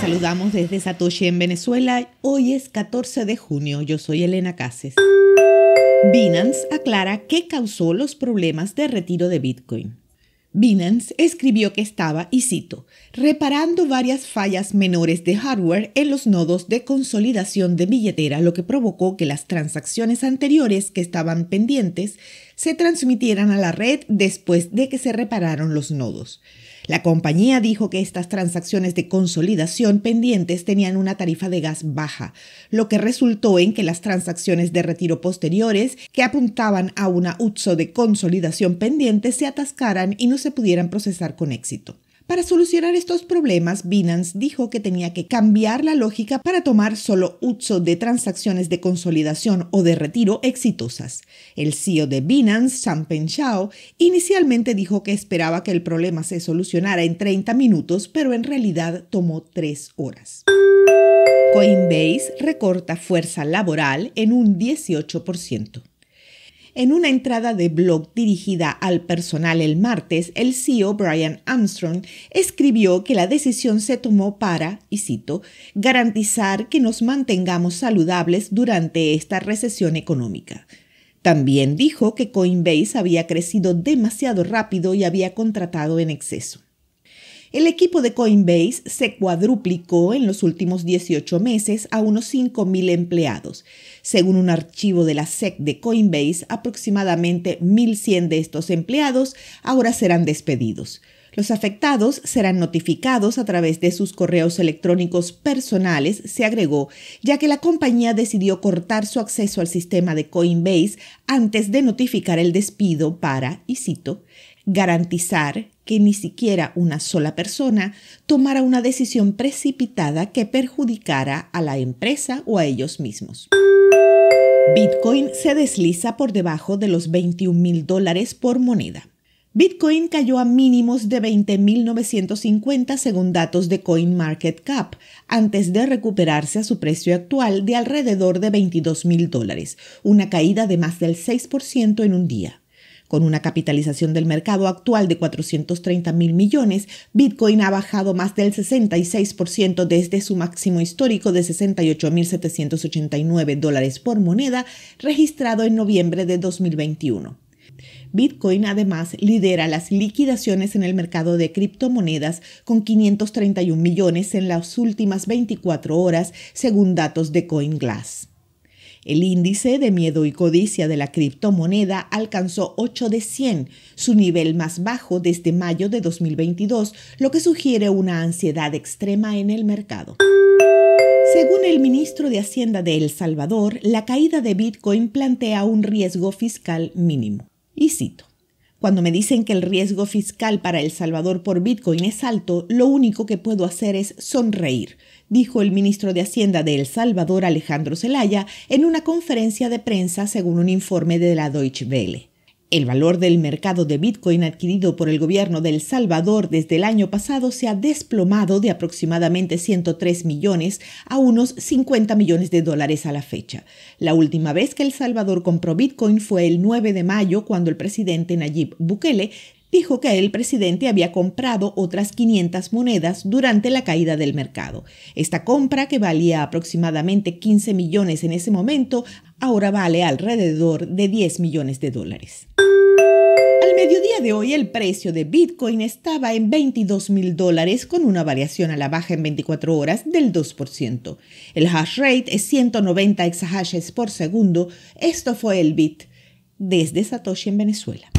saludamos desde Satoshi en Venezuela. Hoy es 14 de junio. Yo soy Elena Cases. Binance aclara qué causó los problemas de retiro de Bitcoin. Binance escribió que estaba, y cito, reparando varias fallas menores de hardware en los nodos de consolidación de billetera, lo que provocó que las transacciones anteriores que estaban pendientes se transmitieran a la red después de que se repararon los nodos. La compañía dijo que estas transacciones de consolidación pendientes tenían una tarifa de gas baja, lo que resultó en que las transacciones de retiro posteriores que apuntaban a una UTSO de consolidación pendiente se atascaran y no se pudieran procesar con éxito. Para solucionar estos problemas, Binance dijo que tenía que cambiar la lógica para tomar solo uso de transacciones de consolidación o de retiro exitosas. El CEO de Binance, Sam Shao, inicialmente dijo que esperaba que el problema se solucionara en 30 minutos, pero en realidad tomó 3 horas. Coinbase recorta fuerza laboral en un 18%. En una entrada de blog dirigida al personal el martes, el CEO Brian Armstrong escribió que la decisión se tomó para, y cito, garantizar que nos mantengamos saludables durante esta recesión económica. También dijo que Coinbase había crecido demasiado rápido y había contratado en exceso. El equipo de Coinbase se cuadruplicó en los últimos 18 meses a unos 5.000 empleados. Según un archivo de la SEC de Coinbase, aproximadamente 1.100 de estos empleados ahora serán despedidos. Los afectados serán notificados a través de sus correos electrónicos personales, se agregó, ya que la compañía decidió cortar su acceso al sistema de Coinbase antes de notificar el despido para, y cito, garantizar que ni siquiera una sola persona tomara una decisión precipitada que perjudicara a la empresa o a ellos mismos. Bitcoin se desliza por debajo de los 21 mil dólares por moneda. Bitcoin cayó a mínimos de 20.950 según datos de CoinMarketCap, antes de recuperarse a su precio actual de alrededor de 22.000 dólares, una caída de más del 6% en un día. Con una capitalización del mercado actual de 430 mil millones, Bitcoin ha bajado más del 66% desde su máximo histórico de 68.789 dólares por moneda registrado en noviembre de 2021. Bitcoin además lidera las liquidaciones en el mercado de criptomonedas con 531 millones en las últimas 24 horas, según datos de CoinGlass. El índice de miedo y codicia de la criptomoneda alcanzó 8 de 100, su nivel más bajo desde mayo de 2022, lo que sugiere una ansiedad extrema en el mercado. Según el ministro de Hacienda de El Salvador, la caída de Bitcoin plantea un riesgo fiscal mínimo. Y cito. Cuando me dicen que el riesgo fiscal para El Salvador por Bitcoin es alto, lo único que puedo hacer es sonreír, dijo el ministro de Hacienda de El Salvador Alejandro Zelaya en una conferencia de prensa según un informe de la Deutsche Welle. El valor del mercado de Bitcoin adquirido por el gobierno de El Salvador desde el año pasado se ha desplomado de aproximadamente 103 millones a unos 50 millones de dólares a la fecha. La última vez que El Salvador compró Bitcoin fue el 9 de mayo cuando el presidente Nayib Bukele dijo que el presidente había comprado otras 500 monedas durante la caída del mercado. Esta compra, que valía aproximadamente 15 millones en ese momento, ahora vale alrededor de 10 millones de dólares. Al mediodía de hoy el precio de Bitcoin estaba en 22 mil dólares con una variación a la baja en 24 horas del 2%. El hash rate es 190 exahashes por segundo. Esto fue el bit desde Satoshi en Venezuela.